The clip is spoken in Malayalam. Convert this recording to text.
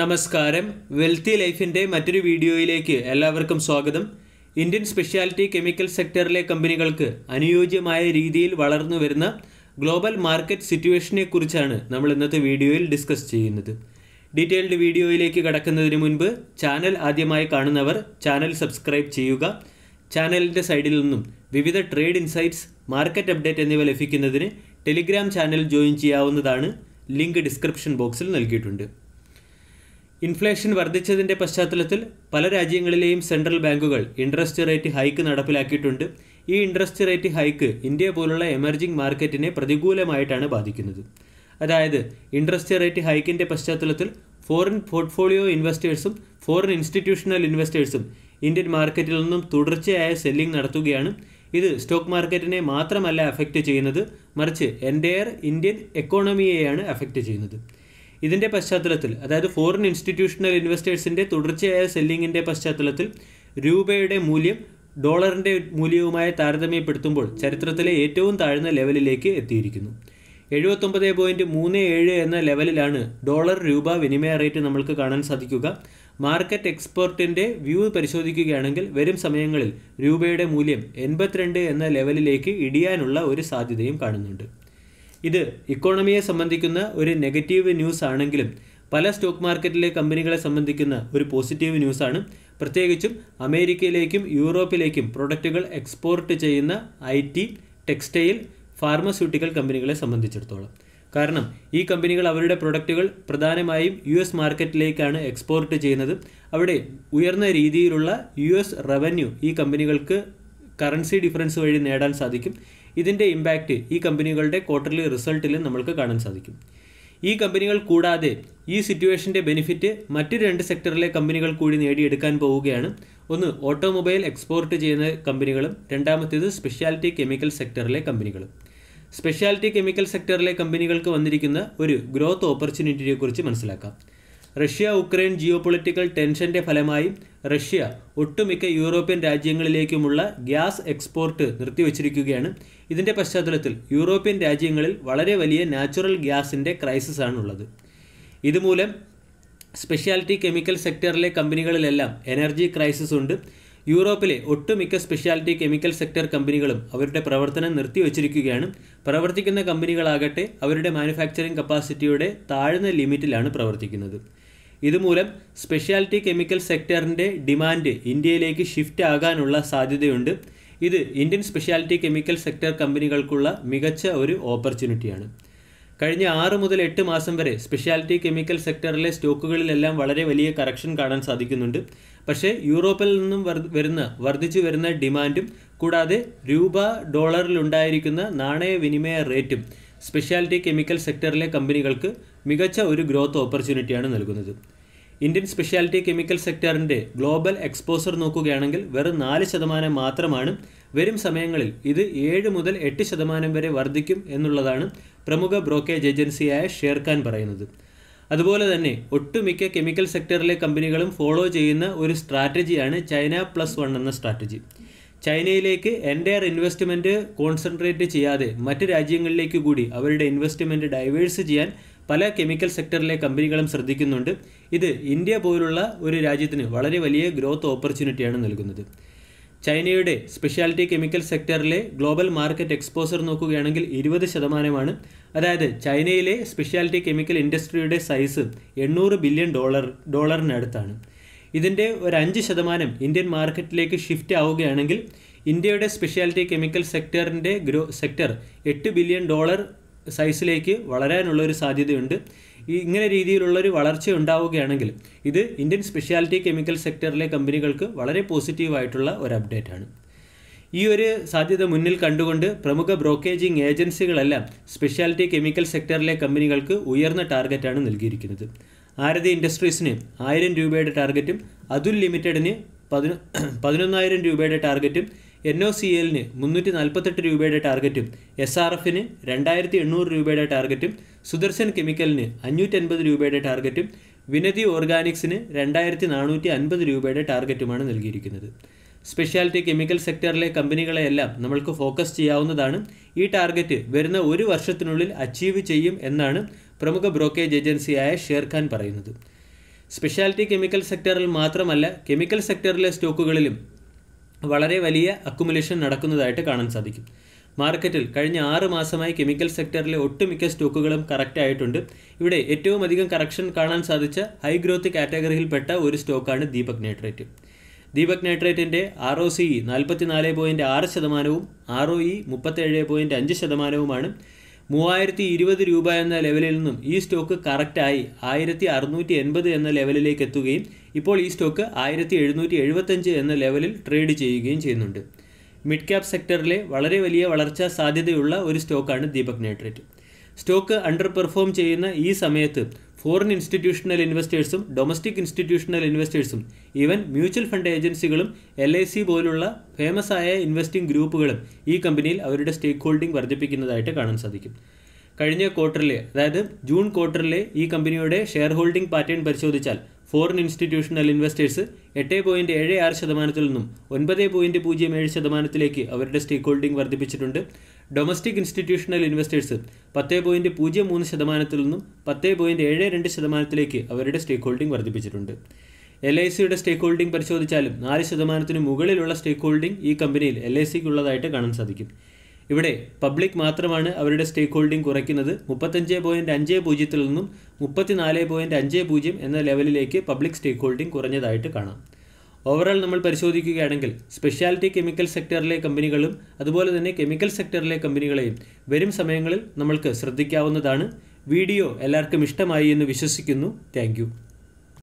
നമസ്കാരം വെൽത്തി ലൈഫിൻ്റെ മറ്റൊരു വീഡിയോയിലേക്ക് എല്ലാവർക്കും സ്വാഗതം ഇന്ത്യൻ സ്പെഷ്യാലിറ്റി കെമിക്കൽ സെക്ടറിലെ കമ്പനികൾക്ക് അനുയോജ്യമായ രീതിയിൽ വളർന്നു വരുന്ന ഗ്ലോബൽ മാർക്കറ്റ് സിറ്റുവേഷനെക്കുറിച്ചാണ് നമ്മൾ ഇന്നത്തെ വീഡിയോയിൽ ഡിസ്കസ് ചെയ്യുന്നത് ഡീറ്റെയിൽഡ് വീഡിയോയിലേക്ക് കടക്കുന്നതിന് മുൻപ് ചാനൽ ആദ്യമായി കാണുന്നവർ ചാനൽ സബ്സ്ക്രൈബ് ചെയ്യുക ചാനലിൻ്റെ സൈഡിൽ നിന്നും വിവിധ ട്രേഡ് ഇൻസൈറ്റ്സ് മാർക്കറ്റ് അപ്ഡേറ്റ് എന്നിവ ലഭിക്കുന്നതിന് ടെലിഗ്രാം ചാനൽ ജോയിൻ ചെയ്യാവുന്നതാണ് ലിങ്ക് ഡിസ്ക്രിപ്ഷൻ ബോക്സിൽ നൽകിയിട്ടുണ്ട് ഇൻഫ്ലേഷൻ വർദ്ധിച്ചതിൻ്റെ പശ്ചാത്തലത്തിൽ പല രാജ്യങ്ങളിലെയും സെൻട്രൽ ബാങ്കുകൾ ഇൻട്രസ്റ്റ് റേറ്റ് ഹൈക്ക് നടപ്പിലാക്കിയിട്ടുണ്ട് ഈ ഇൻട്രസ്റ്റ് റേറ്റ് ഹൈക്ക് ഇന്ത്യ പോലുള്ള എമർജിംഗ് മാർക്കറ്റിനെ പ്രതികൂലമായിട്ടാണ് ബാധിക്കുന്നത് അതായത് ഇൻട്രസ്റ്റ് റേറ്റ് ഹൈക്കിൻ്റെ പശ്ചാത്തലത്തിൽ ഫോറിൻ പോർട്ട്ഫോളിയോ ഇൻവെസ്റ്റേഴ്സും ഫോറിൻ ഇൻസ്റ്റിറ്റ്യൂഷണൽ ഇൻവെസ്റ്റേഴ്സും ഇന്ത്യൻ മാർക്കറ്റിൽ നിന്നും തുടർച്ചയായ സെല്ലിംഗ് നടത്തുകയാണ് ഇത് സ്റ്റോക്ക് മാർക്കറ്റിനെ മാത്രമല്ല അഫക്റ്റ് ചെയ്യുന്നത് മറിച്ച് എൻ്റയർ ഇന്ത്യൻ എക്കോണമിയെയാണ് അഫക്റ്റ് ചെയ്യുന്നത് ഇതിൻ്റെ പശ്ചാത്തലത്തിൽ അതായത് ഫോറിൻ ഇൻസ്റ്റിറ്റ്യൂഷണൽ ഇൻവെസ്റ്റേഴ്സിൻ്റെ തുടർച്ചയായ സെല്ലിങ്ങിൻ്റെ പശ്ചാത്തലത്തിൽ രൂപയുടെ മൂല്യം ഡോളറിൻ്റെ മൂല്യവുമായി താരതമ്യപ്പെടുത്തുമ്പോൾ ചരിത്രത്തിലെ ഏറ്റവും താഴ്ന്ന ലെവലിലേക്ക് എത്തിയിരിക്കുന്നു എഴുപത്തൊമ്പത് പോയിൻറ്റ് മൂന്ന് ഏഴ് എന്ന ലെവലിലാണ് ഡോളർ രൂപ വിനിമയ റേറ്റ് നമ്മൾക്ക് കാണാൻ സാധിക്കുക മാർക്കറ്റ് എക്സ്പോർട്ടിൻ്റെ വ്യൂ പരിശോധിക്കുകയാണെങ്കിൽ വരും സമയങ്ങളിൽ രൂപയുടെ മൂല്യം എൺപത്തിരണ്ട് എന്ന ലെവലിലേക്ക് ഇടിയാനുള്ള ഒരു സാധ്യതയും കാണുന്നുണ്ട് ഇത് ഇക്കോണമിയെ സംബന്ധിക്കുന്ന ഒരു നെഗറ്റീവ് ന്യൂസ് ആണെങ്കിലും പല സ്റ്റോക്ക് മാർക്കറ്റിലെ കമ്പനികളെ സംബന്ധിക്കുന്ന ഒരു പോസിറ്റീവ് ന്യൂസാണ് പ്രത്യേകിച്ചും അമേരിക്കയിലേക്കും യൂറോപ്പിലേക്കും പ്രൊഡക്റ്റുകൾ എക്സ്പോർട്ട് ചെയ്യുന്ന ഐ ടി ടെക്സ്റ്റൈൽ ഫാർമസ്യൂട്ടിക്കൽ കമ്പനികളെ സംബന്ധിച്ചിടത്തോളം കാരണം ഈ കമ്പനികൾ അവരുടെ പ്രൊഡക്റ്റുകൾ പ്രധാനമായും യു എസ് മാർക്കറ്റിലേക്കാണ് എക്സ്പോർട്ട് ചെയ്യുന്നത് അവിടെ ഉയർന്ന രീതിയിലുള്ള യു എസ് റവന്യൂ ഈ കമ്പനികൾക്ക് കറൻസി ഡിഫറൻസ് വഴി നേടാൻ സാധിക്കും ഇതിൻ്റെ ഇമ്പാക്റ്റ് ഈ കമ്പനികളുടെ ക്വാർട്ടർലി റിസൾട്ടിൽ നമ്മൾക്ക് കാണാൻ സാധിക്കും ഈ കമ്പനികൾ കൂടാതെ ഈ സിറ്റുവേഷൻ്റെ ബെനിഫിറ്റ് മറ്റു രണ്ട് സെക്ടറിലെ കമ്പനികൾ കൂടി നേടിയെടുക്കാൻ പോവുകയാണ് ഒന്ന് ഓട്ടോമൊബൈൽ എക്സ്പോർട്ട് ചെയ്യുന്ന കമ്പനികളും രണ്ടാമത്തേത് സ്പെഷ്യാലിറ്റി കെമിക്കൽ സെക്ടറിലെ കമ്പനികളും സ്പെഷ്യാലിറ്റി കെമിക്കൽ സെക്ടറിലെ കമ്പനികൾക്ക് വന്നിരിക്കുന്ന ഒരു ഗ്രോത്ത് ഓപ്പർച്യൂണിറ്റിയെക്കുറിച്ച് മനസ്സിലാക്കാം റഷ്യ ഉക്രൈൻ ജിയോപൊളിറ്റിക്കൽ ടെൻഷന്റെ ഫലമായി റഷ്യ ഒട്ടുമിക്ക യൂറോപ്യൻ രാജ്യങ്ങളിലേക്കുമുള്ള ഗ്യാസ് എക്സ്പോർട്ട് നിർത്തിവച്ചിരിക്കുകയാണ് ഇതിൻ്റെ പശ്ചാത്തലത്തിൽ യൂറോപ്യൻ രാജ്യങ്ങളിൽ വളരെ വലിയ നാച്ചുറൽ ഗ്യാസിൻ്റെ ആണുള്ളത് ഇതുമൂലം സ്പെഷ്യാലിറ്റി കെമിക്കൽ സെക്ടറിലെ കമ്പനികളിലെല്ലാം എനർജി ക്രൈസിസ് ഉണ്ട് യൂറോപ്പിലെ ഒട്ടുമിക്ക സ്പെഷ്യാലിറ്റി കെമിക്കൽ സെക്ടർ കമ്പനികളും അവരുടെ പ്രവർത്തനം നിർത്തിവച്ചിരിക്കുകയാണ് പ്രവർത്തിക്കുന്ന കമ്പനികളാകട്ടെ അവരുടെ മാനുഫാക്ചറിംഗ് കപ്പാസിറ്റിയുടെ താഴ്ന്ന ലിമിറ്റിലാണ് പ്രവർത്തിക്കുന്നത് ഇതുമൂലം സ്പെഷ്യാലിറ്റി കെമിക്കൽ സെക്ടറിൻ്റെ ഡിമാൻഡ് ഇന്ത്യയിലേക്ക് ഷിഫ്റ്റ് ആകാനുള്ള സാധ്യതയുണ്ട് ഇത് ഇന്ത്യൻ സ്പെഷ്യാലിറ്റി കെമിക്കൽ സെക്ടർ കമ്പനികൾക്കുള്ള മികച്ച ഒരു ഓപ്പർച്യൂണിറ്റിയാണ് കഴിഞ്ഞ ആറ് മുതൽ എട്ട് മാസം വരെ സ്പെഷ്യാലിറ്റി കെമിക്കൽ സെക്ടറിലെ സ്റ്റോക്കുകളിലെല്ലാം വളരെ വലിയ കറക്ഷൻ കാണാൻ സാധിക്കുന്നുണ്ട് പക്ഷേ യൂറോപ്പിൽ നിന്നും വരുന്ന വർദ്ധിച്ചു വരുന്ന ഡിമാൻഡും കൂടാതെ രൂപ ഡോളറിലുണ്ടായിരിക്കുന്ന നാണയവിനിമയ റേറ്റും സ്പെഷ്യാലിറ്റി കെമിക്കൽ സെക്ടറിലെ കമ്പനികൾക്ക് മികച്ച ഒരു ഗ്രോത്ത് ഓപ്പർച്യൂണിറ്റിയാണ് നൽകുന്നത് ഇന്ത്യൻ സ്പെഷ്യാലിറ്റി കെമിക്കൽ സെക്ടറിൻ്റെ ഗ്ലോബൽ എക്സ്പോസർ നോക്കുകയാണെങ്കിൽ വെറും നാല് ശതമാനം മാത്രമാണ് വരും സമയങ്ങളിൽ ഇത് ഏഴ് മുതൽ എട്ട് ശതമാനം വരെ വർദ്ധിക്കും എന്നുള്ളതാണ് പ്രമുഖ ബ്രോക്കേജ് ഏജൻസിയായ ഷേർഖാൻ പറയുന്നത് അതുപോലെ തന്നെ ഒട്ടുമിക്ക കെമിക്കൽ സെക്ടറിലെ കമ്പനികളും ഫോളോ ചെയ്യുന്ന ഒരു സ്ട്രാറ്റജിയാണ് ചൈന പ്ലസ് വൺ എന്ന സ്ട്രാറ്റജി ചൈനയിലേക്ക് എൻ്റയർ ഇൻവെസ്റ്റ്മെൻറ്റ് കോൺസെൻട്രേറ്റ് ചെയ്യാതെ മറ്റ് രാജ്യങ്ങളിലേക്ക് കൂടി അവരുടെ ഇൻവെസ്റ്റ്മെൻറ്റ് ഡൈവേഴ്സ് ചെയ്യാൻ പല കെമിക്കൽ സെക്ടറിലെ കമ്പനികളും ശ്രദ്ധിക്കുന്നുണ്ട് ഇത് ഇന്ത്യ പോലുള്ള ഒരു രാജ്യത്തിന് വളരെ വലിയ ഗ്രോത്ത് ഓപ്പർച്യൂണിറ്റിയാണ് നൽകുന്നത് ചൈനയുടെ സ്പെഷ്യാലിറ്റി കെമിക്കൽ സെക്ടറിലെ ഗ്ലോബൽ മാർക്കറ്റ് എക്സ്പോസർ നോക്കുകയാണെങ്കിൽ ഇരുപത് ശതമാനമാണ് അതായത് ചൈനയിലെ സ്പെഷ്യാലിറ്റി കെമിക്കൽ ഇൻഡസ്ട്രിയുടെ സൈസ് എണ്ണൂറ് ബില്യൺ ഡോളർ ഡോളറിനടുത്താണ് ഇതിൻ്റെ ഒരു അഞ്ച് ശതമാനം ഇന്ത്യൻ മാർക്കറ്റിലേക്ക് ഷിഫ്റ്റ് ആവുകയാണെങ്കിൽ ഇന്ത്യയുടെ സ്പെഷ്യാലിറ്റി കെമിക്കൽ സെക്ടറിൻ്റെ ഗ്രോ സെക്ടർ എട്ട് ബില്യൺ ഡോളർ സൈസിലേക്ക് ഒരു സാധ്യതയുണ്ട് ഈ ഇങ്ങനെ രീതിയിലുള്ളൊരു വളർച്ച ഉണ്ടാവുകയാണെങ്കിൽ ഇത് ഇന്ത്യൻ സ്പെഷ്യാലിറ്റി കെമിക്കൽ സെക്ടറിലെ കമ്പനികൾക്ക് വളരെ പോസിറ്റീവായിട്ടുള്ള ഒരു അപ്ഡേറ്റാണ് ഈ ഒരു സാധ്യത മുന്നിൽ കണ്ടുകൊണ്ട് പ്രമുഖ ബ്രോക്കേജിംഗ് ഏജൻസികളെല്ലാം സ്പെഷ്യാലിറ്റി കെമിക്കൽ സെക്ടറിലെ കമ്പനികൾക്ക് ഉയർന്ന ടാർഗറ്റാണ് നൽകിയിരിക്കുന്നത് ആരതി ഇൻഡസ്ട്രീസിന് ആയിരം രൂപയുടെ ടാർഗറ്റും അതുൽ ലിമിറ്റഡിന് പതിനൊന്നായിരം രൂപയുടെ ടാർഗറ്റും എൻ ഒ സി എല്ലിന് മുന്നൂറ്റി നാൽപ്പത്തെട്ട് രൂപയുടെ ടാർഗറ്റും എസ് ആർ എഫിന് രണ്ടായിരത്തി എണ്ണൂറ് രൂപയുടെ ടാർഗറ്റും സുദർശൻ കെമിക്കലിന് അഞ്ഞൂറ്റൻപത് രൂപയുടെ ടാർഗറ്റും വിനതി ഓർഗാനിക്സിന് രണ്ടായിരത്തി നാനൂറ്റി അൻപത് രൂപയുടെ ടാർഗറ്റുമാണ് നൽകിയിരിക്കുന്നത് സ്പെഷ്യാലിറ്റി കെമിക്കൽ സെക്ടറിലെ കമ്പനികളെയെല്ലാം നമ്മൾക്ക് ഫോക്കസ് ചെയ്യാവുന്നതാണ് ഈ ടാർഗറ്റ് വരുന്ന ഒരു വർഷത്തിനുള്ളിൽ അച്ചീവ് ചെയ്യും എന്നാണ് പ്രമുഖ ബ്രോക്കേജ് ഏജൻസിയായ ഷേർഖാൻ പറയുന്നത് സ്പെഷ്യാലിറ്റി കെമിക്കൽ സെക്ടറിൽ മാത്രമല്ല കെമിക്കൽ സെക്ടറിലെ സ്റ്റോക്കുകളിലും വളരെ വലിയ അക്കുമുലേഷൻ നടക്കുന്നതായിട്ട് കാണാൻ സാധിക്കും മാർക്കറ്റിൽ കഴിഞ്ഞ ആറ് മാസമായി കെമിക്കൽ സെക്ടറിലെ ഒട്ടുമിക്ക സ്റ്റോക്കുകളും കറക്റ്റ് ആയിട്ടുണ്ട് ഇവിടെ ഏറ്റവും അധികം കറക്ഷൻ കാണാൻ സാധിച്ച ഹൈ ഗ്രോത്ത് കാറ്റഗറിയിൽപ്പെട്ട ഒരു സ്റ്റോക്കാണ് ദീപക് നൈട്രേറ്റ് ദീപക് നൈട്രേറ്റിൻ്റെ ആർ ഒ സി നാല് പോയിൻറ്റ് ആറ് ശതമാനവും ആർ ഒ ഇ മുപ്പത്തേഴ് പോയിൻറ്റ് അഞ്ച് ശതമാനവുമാണ് മൂവായിരത്തി ഇരുപത് രൂപ എന്ന ലെവലിൽ നിന്നും ഈ സ്റ്റോക്ക് കറക്റ്റായി ആയിരത്തി അറുന്നൂറ്റി എൺപത് എന്ന ലെവലിലേക്ക് എത്തുകയും ഇപ്പോൾ ഈ സ്റ്റോക്ക് ആയിരത്തി എഴുന്നൂറ്റി എഴുപത്തഞ്ച് എന്ന ലെവലിൽ ട്രേഡ് ചെയ്യുകയും ചെയ്യുന്നുണ്ട് മിഡ് ക്യാപ് സെക്ടറിലെ വളരെ വലിയ വളർച്ചാ സാധ്യതയുള്ള ഒരു സ്റ്റോക്കാണ് Deepak nitrate stock underperform ചെയ്യുന്ന ഈ സമയത്ത് ഫോറിൻ ഇൻസ്റ്റിറ്റ്യൂഷണൽ ഇൻവെസ്റ്റേഴ്സും ഡൊമസ്റ്റിക് ഇൻസ്റ്റിറ്റ്യൂഷണൽ ഇൻവെസ്റ്റേഴ്സും ഈവൻ മ്യൂച്വൽ ഫണ്ട് ഏജൻസികളും എൽ ഐ സി പോലുള്ള ഫേമസ് ആയ ഇൻവെസ്റ്റിംഗ് ഗ്രൂപ്പുകളും ഈ കമ്പനിയിൽ അവരുടെ സ്റ്റേക്ക് ഹോൾഡിംഗ് വർദ്ധിപ്പിക്കുന്നതായിട്ട് കാണാൻ സാധിക്കും കഴിഞ്ഞ ക്വാർട്ടറിൽ അതായത് ജൂൺ ക്വാർട്ടറിൽ ഈ കമ്പനിയുടെ ഷെയർ ഹോൾഡിംഗ് പാറ്റേൺ പരിശോധിച്ചാൽ ഫോറിൻ ഇൻസ്റ്റിറ്റ്യൂഷണൽ ഇൻവെസ്റ്റേഴ്സ് എട്ട് പോയിന്റ് ഏഴ് ആറ് ശതമാനത്തിൽ നിന്നും ഒൻപത് പോയിന്റ് പൂജ്യം ഏഴ് ശതമാനത്തിലേക്ക് അവരുടെ സ്റ്റേക്ക് ഹോൾഡിംഗ് വർദ്ധിപ്പിച്ചിട്ടുണ്ട് ഡൊമസ്റ്റിക് ഇൻസ്റ്റിറ്റ്യൂഷണൽ ഇൻവെസ്റ്റേഴ്സ് പത്ത് പോയിന്റ് പൂജ്യം മൂന്ന് ശതമാനത്തിൽ നിന്നും പത്ത് പോയിന്റ് ഏഴ് രണ്ട് ശതമാനത്തിലേക്ക് അവരുടെ സ്റ്റേക്ക് ഹോൾഡിംഗ് വർദ്ധിപ്പിച്ചിട്ടുണ്ട് എൽ ഐ സിയുടെ സ്റ്റേക്ക് ഹോൾഡിംഗ് പരിശോധിച്ചാലും നാല് ശതമാനത്തിന് മുകളിലുള്ള സ്റ്റേക്ക് ഹോൾഡിംഗ് ഈ കമ്പനിയിൽ എൽ ഐ സിക്കുള്ളതായിട്ട് കാണാൻ സാധിക്കും ഇവിടെ പബ്ലിക് മാത്രമാണ് അവരുടെ സ്റ്റേക്ക് ഹോൾഡിംഗ് കുറയ്ക്കുന്നത് മുപ്പത്തഞ്ച് പോയിൻറ്റ് അഞ്ച് പൂജ്യത്തിൽ നിന്നും മുപ്പത്തിനാല് പോയിൻറ്റ് അഞ്ച് പൂജ്യം എന്ന ലെവലിലേക്ക് പബ്ലിക് സ്റ്റേക്ക് ഹോൾഡിംഗ് കുറഞ്ഞതായിട്ട് കാണാം ഓവറോൾ നമ്മൾ പരിശോധിക്കുകയാണെങ്കിൽ സ്പെഷ്യാലിറ്റി കെമിക്കൽ സെക്ടറിലെ കമ്പനികളും അതുപോലെ തന്നെ കെമിക്കൽ സെക്ടറിലെ കമ്പനികളെയും വരും സമയങ്ങളിൽ നമ്മൾക്ക് ശ്രദ്ധിക്കാവുന്നതാണ് വീഡിയോ എല്ലാവർക്കും ഇഷ്ടമായി എന്ന് വിശ്വസിക്കുന്നു താങ്ക്